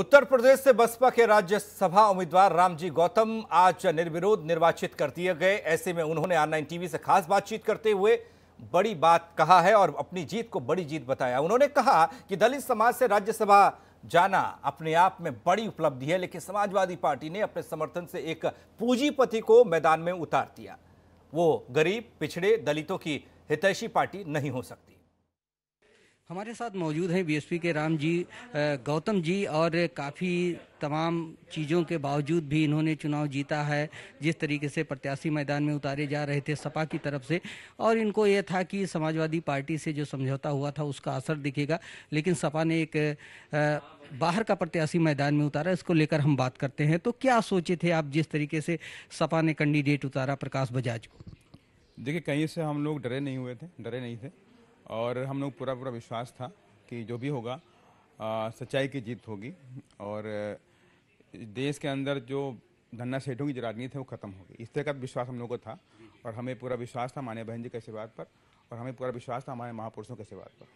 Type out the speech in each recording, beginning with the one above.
उत्तर प्रदेश से बसपा के राज्यसभा उम्मीदवार रामजी गौतम आज निर्विरोध निर्वाचित कर दिए गए ऐसे में उन्होंने आर टीवी से खास बातचीत करते हुए बड़ी बात कहा है और अपनी जीत को बड़ी जीत बताया उन्होंने कहा कि दलित समाज से राज्यसभा जाना अपने आप में बड़ी उपलब्धि है लेकिन समाजवादी पार्टी ने अपने समर्थन से एक पूंजीपति को मैदान में उतार दिया वो गरीब पिछड़े दलितों की हितैषी पार्टी नहीं हो सकती हमारे साथ मौजूद हैं बीएसपी के राम जी गौतम जी और काफ़ी तमाम चीज़ों के बावजूद भी इन्होंने चुनाव जीता है जिस तरीके से प्रत्याशी मैदान में उतारे जा रहे थे सपा की तरफ से और इनको यह था कि समाजवादी पार्टी से जो समझौता हुआ था उसका असर दिखेगा लेकिन सपा ने एक बाहर का प्रत्याशी मैदान में उतारा इसको लेकर हम बात करते हैं तो क्या सोचे थे आप जिस तरीके से सपा ने कैंडिडेट उतारा प्रकाश बजाज को देखिए कहीं से हम लोग डरे नहीं हुए थे डरे नहीं थे और हम लोग पूरा पूरा विश्वास था कि जो भी होगा सच्चाई की जीत होगी और देश के अंदर जो धन्ना सेठों की जो राजनीति है वो खत्म होगी इस तरह का तो विश्वास हम लोगों को था और हमें पूरा विश्वास था मान्य बहन जी के आशीर्वाद पर और हमें पूरा विश्वास था हमारे महापुरुषों के आशीर्वाद पर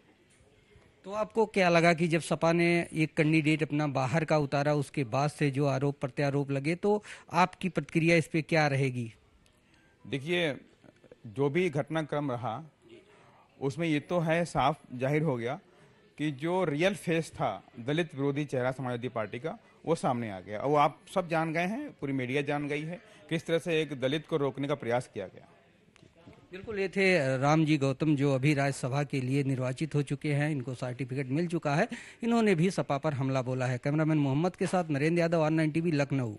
तो आपको क्या लगा कि जब सपा ने एक कैंडिडेट अपना बाहर का उतारा उसके बाद से जो आरोप प्रत्यारोप लगे तो आपकी प्रतिक्रिया इस पर क्या रहेगी देखिए जो भी घटनाक्रम रहा उसमें ये तो है साफ जाहिर हो गया कि जो रियल फेस था दलित विरोधी चेहरा समाजवादी पार्टी का वो सामने आ गया और आप सब जान गए हैं पूरी मीडिया जान गई है किस तरह से एक दलित को रोकने का प्रयास किया गया बिल्कुल ये थे राम जी गौतम जो अभी राज्यसभा के लिए निर्वाचित हो चुके हैं इनको सर्टिफिकेट मिल चुका है इन्होंने भी सपा पर हमला बोला है कैमरामैन मोहम्मद के साथ Narendra Yadav R nine TV Lucknow